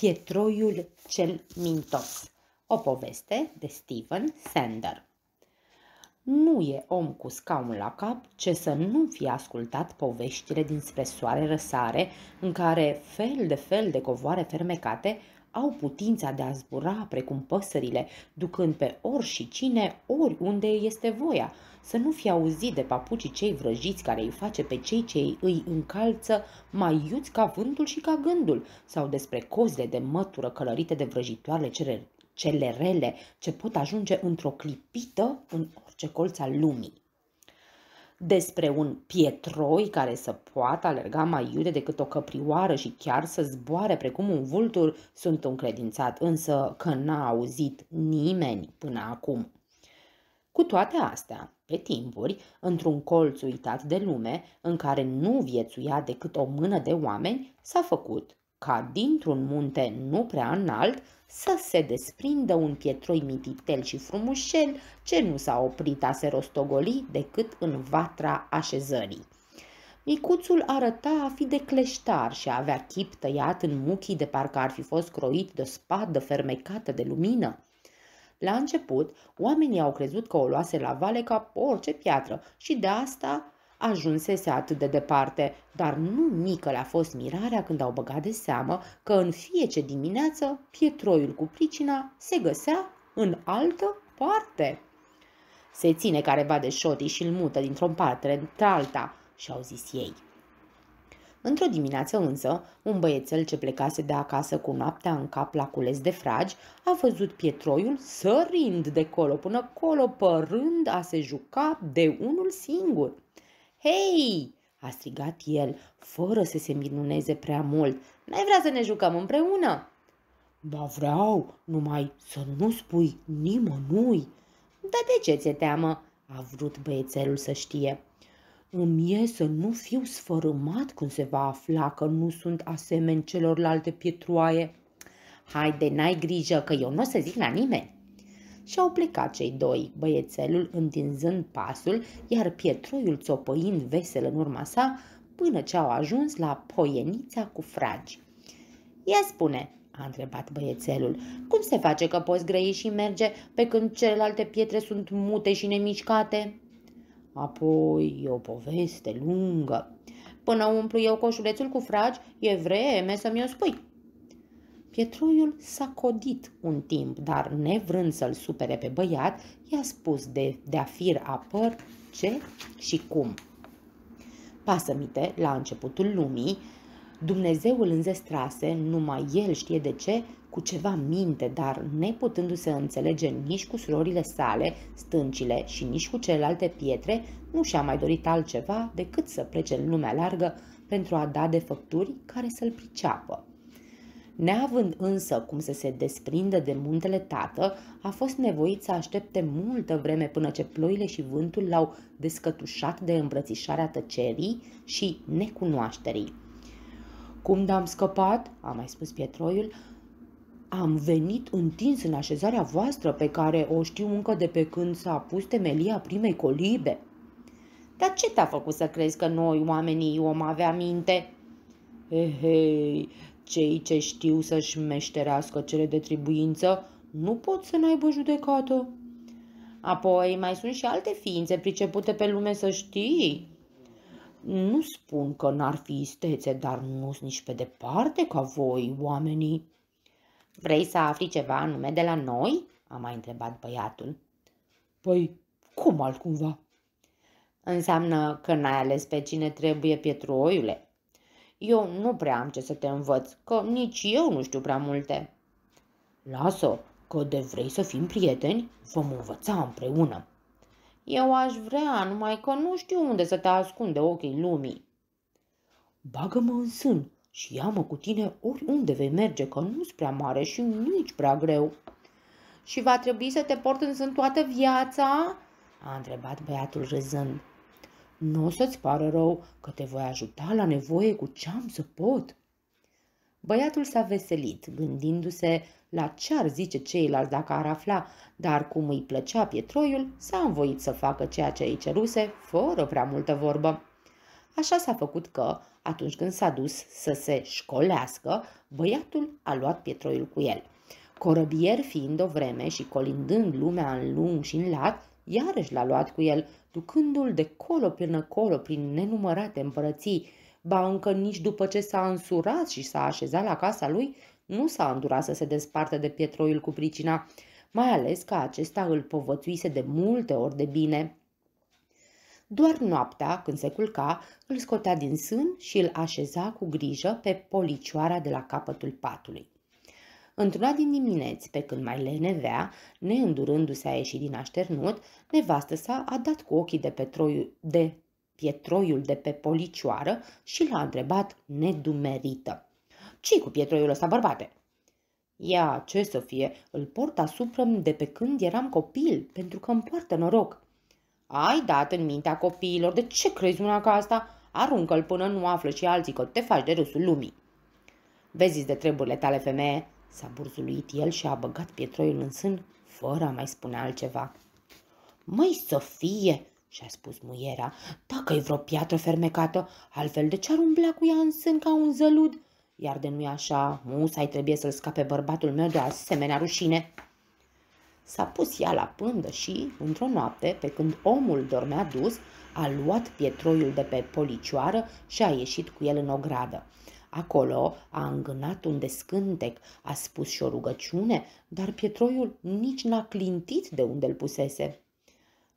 Pietroiul cel mintos. O poveste de Steven Sander. Nu e om cu scaun la cap ce să nu fi ascultat poveștile dinspre soare răsare, în care fel de fel de covoare fermecate au putința de a zbura precum păsările, ducând pe ori și cine, ori unde este voia, să nu fie auzit de papucii cei vrăjiți care îi face pe cei ce îi încalță mai iuți ca vântul și ca gândul, sau despre cozile de mătură călărite de vrăjitoarele cele, cele rele ce pot ajunge într-o clipită în orice colț al lumii despre un pietroi care să poată alerga mai iute decât o căprioară și chiar să zboare precum un vultur, sunt încredințat, însă că n-a auzit nimeni până acum. Cu toate astea, pe timpuri, într-un colț uitat de lume, în care nu viețuia decât o mână de oameni, s-a făcut ca dintr-un munte nu prea înalt să se desprindă un pietroi mititel și frumușel ce nu s-a oprit a se rostogoli decât în vatra așezării. Micuțul arăta a fi de cleștar și avea chip tăiat în muchii de parcă ar fi fost croit de o spadă fermecată de lumină. La început, oamenii au crezut că o luase la vale ca orice piatră și de asta Ajunsese atât de departe, dar nu mică le-a fost mirarea când au băgat de seamă că în fiece dimineață pietroiul cu pricina se găsea în altă parte. Se ține careva de șotii și îl mută dintr-o parte într-alta, și-au zis ei. Într-o dimineață însă, un băiețel ce plecase de acasă cu noaptea în cap la cules de fragi, a văzut pietroiul sărind de colo până colo, părând a se juca de unul singur. Hei!" a strigat el, fără să se minuneze prea mult. N-ai vrea să ne jucăm împreună?" Ba vreau, numai să nu spui nimănui." Dar de ce ți-e teamă?" a vrut băiețelul să știe. Îmi e să nu fiu sfărâmat când se va afla că nu sunt asemeni celorlalte pietroaie." Haide, n-ai grijă că eu nu o să zic la nimeni." Și au plecat cei doi, băiețelul întinzând pasul, iar pietroiul țopăind vesel în urma sa, până ce au ajuns la poienița cu fragi. Ea spune, a întrebat băiețelul, cum se face că poți grăi și merge pe când celelalte pietre sunt mute și nemișcate? Apoi e o poveste lungă. Până umplu eu coșulețul cu fragi, e vreme să mi-o spui, Pietroiul s-a codit un timp, dar nevrând să-l supere pe băiat, i-a spus de, de-a fir apăr ce și cum. Pasămite, la începutul lumii, Dumnezeul înzestrase, numai el știe de ce, cu ceva minte, dar neputându-se înțelege nici cu surorile sale, stâncile și nici cu celelalte pietre, nu și-a mai dorit altceva decât să plece în lumea largă pentru a da de făpturi care să-l priceapă. Neavând însă cum să se desprindă de muntele tată, a fost nevoit să aștepte multă vreme până ce ploile și vântul l-au descătușat de îmbrățișarea tăcerii și necunoașterii. Cum d-am scăpat?" a mai spus Pietroiul. Am venit întins în așezarea voastră pe care o știu încă de pe când s-a pus temelia primei colibe." Dar ce te-a făcut să crezi că noi, oamenii om, avea minte?" Hei, cei ce știu să-și meșterească cele de tribuință nu pot să n-aibă judecată. Apoi mai sunt și alte ființe pricepute pe lume să știi. Nu spun că n-ar fi istețe, dar nu sunt nici pe departe ca voi, oamenii. Vrei să afli ceva anume de la noi? a mai întrebat băiatul. Păi, cum altcumva? Înseamnă că n-ai ales pe cine trebuie, pietruoiule, eu nu prea am ce să te învăț, că nici eu nu știu prea multe. Lasă, că de vrei să fim prieteni, vom învăța împreună. Eu aș vrea, numai că nu știu unde să te ascunde ochii lumii. Bagă-mă în sân și ia-mă cu tine oriunde vei merge, că nu-s prea mare și nici prea greu. Și va trebui să te port în sân toată viața? A întrebat băiatul râzând. Nu o să-ți pară rău că te voi ajuta la nevoie cu ce am să pot. Băiatul s-a veselit, gândindu-se la ce ar zice ceilalți dacă ar afla, dar cum îi plăcea pietroiul, s-a învoit să facă ceea ce îi ceruse, fără prea multă vorbă. Așa s-a făcut că, atunci când s-a dus să se școlească, băiatul a luat pietroiul cu el. Corăbier fiind o vreme și colindând lumea în lung și în lat, iarăși l-a luat cu el, ducându-l de colo până colo prin nenumărate împărății, ba încă nici după ce s-a însurat și s-a așezat la casa lui, nu s-a îndurat să se despartă de pietroiul cu pricina, mai ales că acesta îl povățuise de multe ori de bine. Doar noaptea, când se culca, îl scotea din sân și îl așeza cu grijă pe policioara de la capătul patului. Într-una din dimineți, pe când mai lenevea, neîndurându-se a ieși din așternut, nevastă sa a dat cu ochii de, petroiu, de pietroiul de pe policioară și l-a întrebat nedumerită. ce cu pietroiul ăsta, bărbate?" Ia, ce să fie, îl port asupra de pe când eram copil, pentru că îmi poartă noroc." Ai dat în mintea copiilor, de ce crezi una ca asta? Aruncă-l până nu află și alții că te faci de râsul lumii." Vezi de treburile tale, femeie, S-a burzuluit el și a băgat pietroiul în sân, fără a mai spune altceva. Măi, Sofie!" și-a spus muiera, dacă e vreo piatră fermecată, altfel de ce-ar umbla cu ea în sân ca un zălud? Iar de nu-i așa, musai trebuie să-l scape bărbatul meu de asemenea rușine. S-a pus ea la pândă și, într-o noapte, pe când omul dormea dus, a luat pietroiul de pe policioară și a ieșit cu el în ogradă. Acolo a îngânat un descântec, a spus și o rugăciune, dar pietroiul nici n-a clintit de unde îl pusese.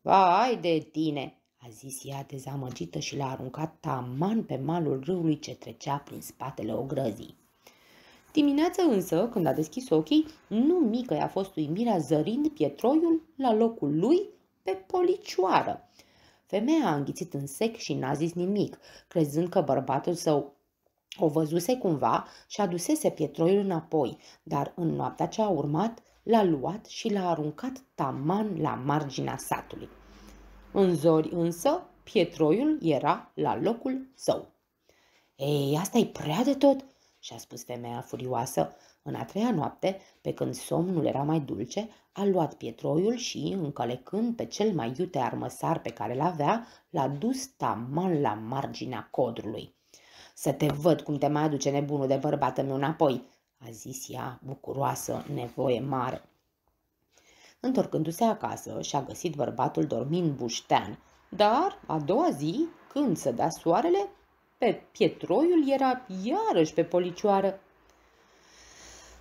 Vai de tine, a zis ea dezamăgită și l-a aruncat taman pe malul râului ce trecea prin spatele ogrăzii. Dimineața însă, când a deschis ochii, nu mică i-a fost uimirea zărind pietroiul la locul lui pe policioară. Femeia a înghițit în sec și n-a zis nimic, crezând că bărbatul său o văzuse cumva și adusese pietroiul înapoi, dar în noaptea ce a urmat l-a luat și l-a aruncat taman la marginea satului. În zori însă, pietroiul era la locul său. Ei, asta e prea de tot!" și-a spus femeia furioasă. În a treia noapte, pe când somnul era mai dulce, a luat pietroiul și, încălecând pe cel mai iute armăsar pe care l-avea, l-a dus taman la marginea codrului. Să te văd cum te mai aduce nebunul de bărbată meu înapoi, a zis ea, bucuroasă, nevoie mare. Întorcându-se acasă, și-a găsit bărbatul dormind buștean, dar a doua zi, când să dea soarele, pe pietroiul era iarăși pe policioară.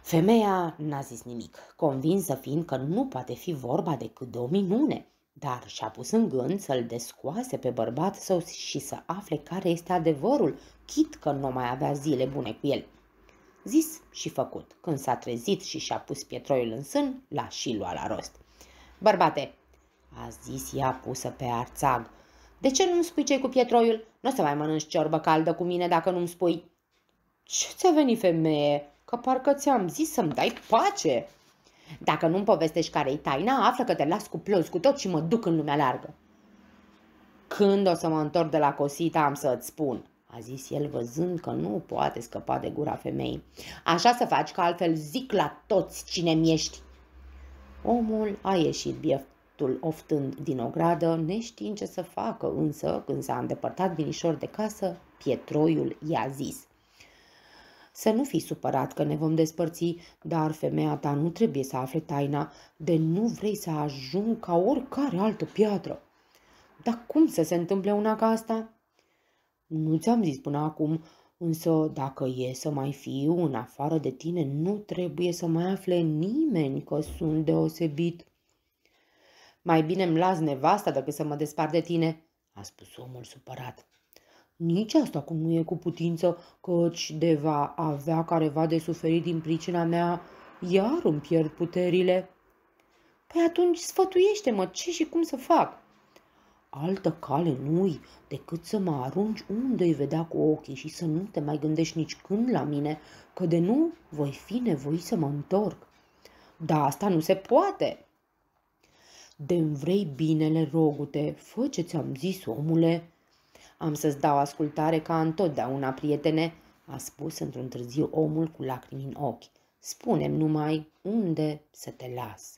Femeia n-a zis nimic, convinsă fiind că nu poate fi vorba decât de o minune, dar și-a pus în gând să-l descoase pe bărbat său și să afle care este adevărul chit că nu mai avea zile bune cu el. Zis și făcut. Când s-a trezit și și-a pus pietroiul în sân, l-a și luat la rost. Bărbate, a zis ea pusă pe arțag, de ce nu-mi spui ce cu pietroiul? Nu o să mai mănânci ciorbă caldă cu mine dacă nu-mi spui. Ce ți-a venit, femeie? Că parcă ți-am zis să-mi dai pace. Dacă nu-mi povestești care-i taina, află că te las cu plozi cu tot și mă duc în lumea largă. Când o să mă întorc de la cosita, am să-ți spun, a zis el văzând că nu poate scăpa de gura femeii. Așa să faci, că altfel zic la toți cine-mi Omul a ieșit bieftul oftând din ogradă, neștiind ce să facă, însă când s-a îndepărtat binișor de casă, Pietroiul i-a zis. Să nu fii supărat că ne vom despărți, dar femeia ta nu trebuie să afle taina de nu vrei să ajung ca oricare altă piatră. Dar cum să se întâmple una ca asta?" Nu ți-am zis până acum, însă dacă e să mai fiu în afară de tine, nu trebuie să mai afle nimeni că sunt deosebit. Mai bine îmi las nevasta decât să mă despart de tine, a spus omul supărat. Nici asta cum nu e cu putință, căci de va avea careva de suferit din pricina mea, iar îmi pierd puterile. Păi atunci sfătuiește-mă ce și cum să fac, Altă cale nu-i decât să mă arunci unde-i vedea cu ochii și să nu te mai gândești nici când la mine, că de nu voi fi nevoit să mă întorc. Dar asta nu se poate. de vrei binele, rogute, fă ce ți-am zis, omule. Am să-ți dau ascultare ca întotdeauna, prietene, a spus într-un târziu omul cu lacrimi în ochi. Spune-mi numai unde să te las.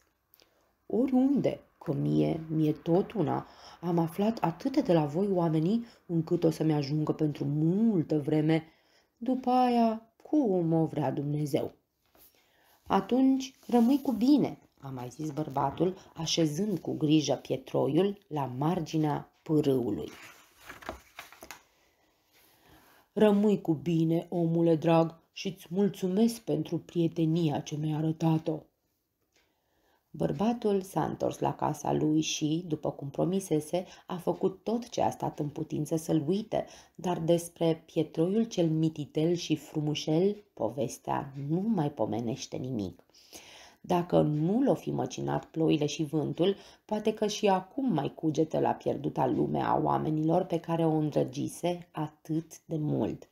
Oriunde, că mie, mie tot una, am aflat atâte de la voi oamenii încât o să-mi ajungă pentru multă vreme, după aia cum o vrea Dumnezeu. Atunci rămâi cu bine, a mai zis bărbatul, așezând cu grijă pietroiul la marginea pârâului. Rămâi cu bine, omule drag, și îți mulțumesc pentru prietenia ce mi-ai arătat-o. Bărbatul s-a întors la casa lui și, după cum promisese, a făcut tot ce a stat în putință să-l uite, dar despre pietroiul cel mititel și frumușel, povestea nu mai pomenește nimic. Dacă nu l-o fi măcinat ploile și vântul, poate că și acum mai cugetă la pierduta lume a oamenilor pe care o îndrăgise atât de mult.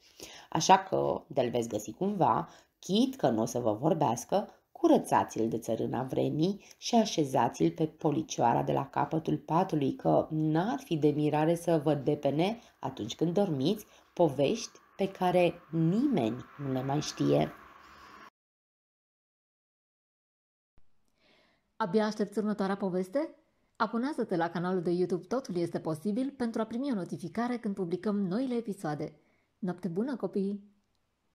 Așa că, de-l veți găsi cumva, chit că nu o să vă vorbească, curățați-l de țărâna vremii și așezați-l pe policioara de la capătul patului, că n-ar fi de mirare să vă depene, atunci când dormiți, povești pe care nimeni nu le mai știe. Abia aștepți următoarea poveste? Abonează-te la canalul de YouTube Totul este posibil pentru a primi o notificare când publicăm noile episoade. Noapte bună, copii!